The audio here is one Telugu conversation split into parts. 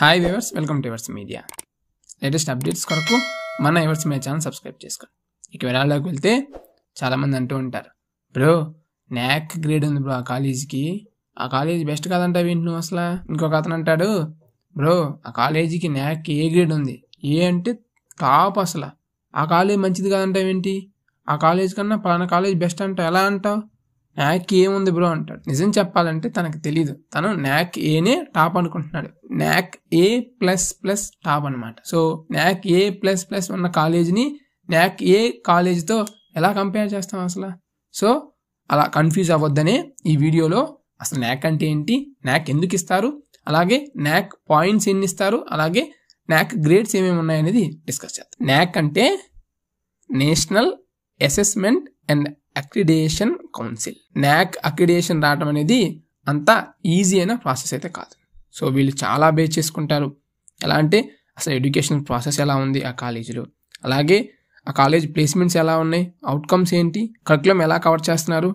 hi viewers welcome to Evers media latest updates కొరకు మన ఎవర్స్ మీడియా ఛానల్ సబ్స్క్రైబ్ చేసుకోండి ఇక వెళ్ళాలోకి వెళ్తే చాలామంది అంటూ ఉంటారు బ్రో నాక్ గ్రేడ్ ఉంది బ్రో ఆ కాలేజీకి ఆ కాలేజీ బెస్ట్ కాదంట వింటు నువ్వు అసలు ఇంకొక అతను అంటాడు బ్రో ఆ కాలేజీకి నాక్ ఏ గ్రేడ్ ఉంది ఏ అంటే టాప్ అసలు ఆ కాలేజ్ మంచిది ఏంటి ఆ కాలేజ్ కన్నా పలానా కాలేజ్ బెస్ట్ అంటావు ఎలా అంటావు నాక్ ఏముంది బ్రో అంటాడు నిజం చెప్పాలంటే తనకు తెలియదు తను న్యాక్ ఏనే టాప్ అనుకుంటున్నాడు NAAC A plus plus top అనమాట so NAAC A plus plus ఉన్న కాలేజీని న్యాక్ ఏ కాలేజీతో ఎలా కంపేర్ చేస్తాం అసలు సో అలా కన్ఫ్యూజ్ అవ్వద్దనే ఈ వీడియోలో అసలు న్యాక్ అంటే ఏంటి న్యాక్ ఎందుకు ఇస్తారు అలాగే న్యాక్ పాయింట్స్ ఎన్ని ఇస్తారు అలాగే న్యాక్ గ్రేడ్స్ ఏమేమి ఉన్నాయనేది డిస్కస్ చేద్దాం న్యాక్ అంటే national assessment and accreditation council NAAC accreditation రావడం అనేది అంత ఈజీ అయిన ప్రాసెస్ అయితే కాదు సో వీళ్ళు చాలా బేస్ చేసుకుంటారు ఎలా అంటే అసలు ఎడ్యుకేషన్ ప్రాసెస్ ఎలా ఉంది ఆ కాలేజీలో అలాగే ఆ కాలేజ్ ప్లేస్మెంట్స్ ఎలా ఉన్నాయి అవుట్కమ్స్ ఏంటి కరికులం ఎలా కవర్ చేస్తున్నారు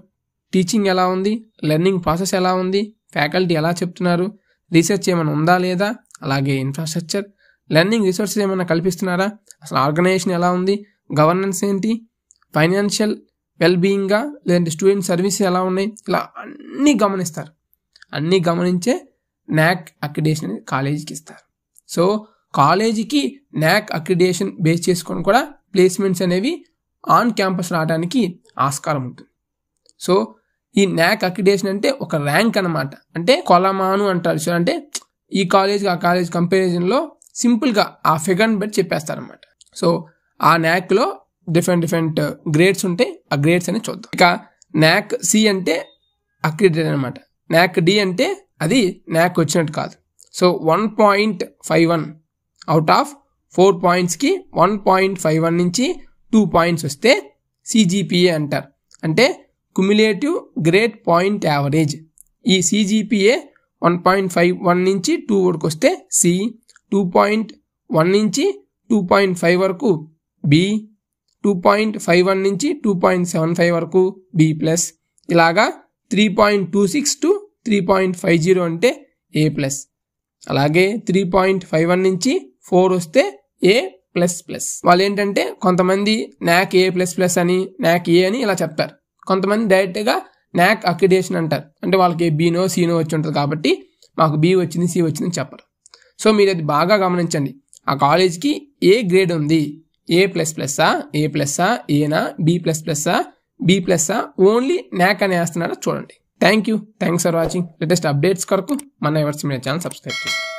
టీచింగ్ ఎలా ఉంది లెర్నింగ్ ప్రాసెస్ ఎలా ఉంది ఫ్యాకల్టీ ఎలా చెప్తున్నారు రీసెర్చ్ ఏమైనా ఉందా లేదా అలాగే ఇన్ఫ్రాస్ట్రక్చర్ లెర్నింగ్ రిసోర్సెస్ ఏమైనా కల్పిస్తున్నారా అసలు ఆర్గనైజేషన్ ఎలా ఉంది గవర్నెన్స్ ఏంటి ఫైనాన్షియల్ వెల్బీయింగ్గా లేదంటే స్టూడెంట్ సర్వీస్ ఎలా ఉన్నాయి ఇలా అన్నీ గమనిస్తారు అన్నీ గమనించే న్యాక్ అక్రిడేషన్ కాలేజీకి ఇస్తారు సో కాలేజీకి న్యాక్ అక్రిడేషన్ బేస్ చేసుకొని కూడా ప్లేస్మెంట్స్ అనేవి ఆన్ క్యాంపస్ రావడానికి ఆస్కారం ఉంటుంది సో ఈ న్యాక్ అక్రిడేషన్ అంటే ఒక ర్యాంక్ అనమాట అంటే కొలమాను అంటారు సో అంటే ఈ కాలేజ్ ఆ కాలేజ్ కంపారిజన్లో సింపుల్గా ఆ ఫిగర్ని బట్టి చెప్పేస్తారనమాట సో ఆ న్యాక్లో డిఫరెంట్ డిఫరెంట్ గ్రేడ్స్ ఉంటాయి ఆ గ్రేడ్స్ అనేది చూద్దాం ఇక న్యాక్ సి అంటే అక్రిడేటెడ్ అనమాట న్యాక్ డి అంటే అది నాకు వచ్చినట్టు కాదు so one point five one out of four పాయింట్స్కి వన్ పాయింట్ ఫైవ్ వన్ నుంచి టూ పాయింట్స్ వస్తే సిజిపిఏ అంటారు అంటే క్యుములేటివ్ గ్రేట్ పాయింట్ యావరేజ్ ఈ CGPA one point five one నుంచి టూ వరకు వస్తే సి టూ పాయింట్ వన్ నుంచి టూ పాయింట్ ఫైవ్ వరకు B two point five one నుంచి టూ పాయింట్ సెవెన్ ఫైవ్ వరకు బి ప్లస్ ఇలాగా three point two six to three point five zero అంటే ఏ ప్లస్ అలాగే త్రీ పాయింట్ ఫైవ్ వన్ నుంచి ఫోర్ వస్తే ఏ ప్లస్ ప్లస్ వాళ్ళు ఏంటంటే కొంతమంది నాక్ ఏ ప్లస్ ప్లస్ అని నాక్ ఏ అని ఇలా చెప్తారు కొంతమంది డైరెక్ట్గా నాక్ అక్రిడేషన్ అంటారు అంటే వాళ్ళకి ఏ బీనో సీనో వచ్చి ఉంటుంది కాబట్టి మాకు బి వచ్చింది సి అని చెప్పరు సో మీరు అది బాగా గమనించండి ఆ కాలేజ్కి ఏ గ్రేడ్ ఉంది ఏ ప్లస్ ప్లస్సా ఏ ప్లస్సా ఏనా బి ప్లస్ ప్లస్సా బి ప్లస్సా ఓన్లీ నాక్ అని వేస్తున్నారా చూడండి thank you thanks for watching latest updates मैं एवर्स मैं झाल सब्सक्रैब्चा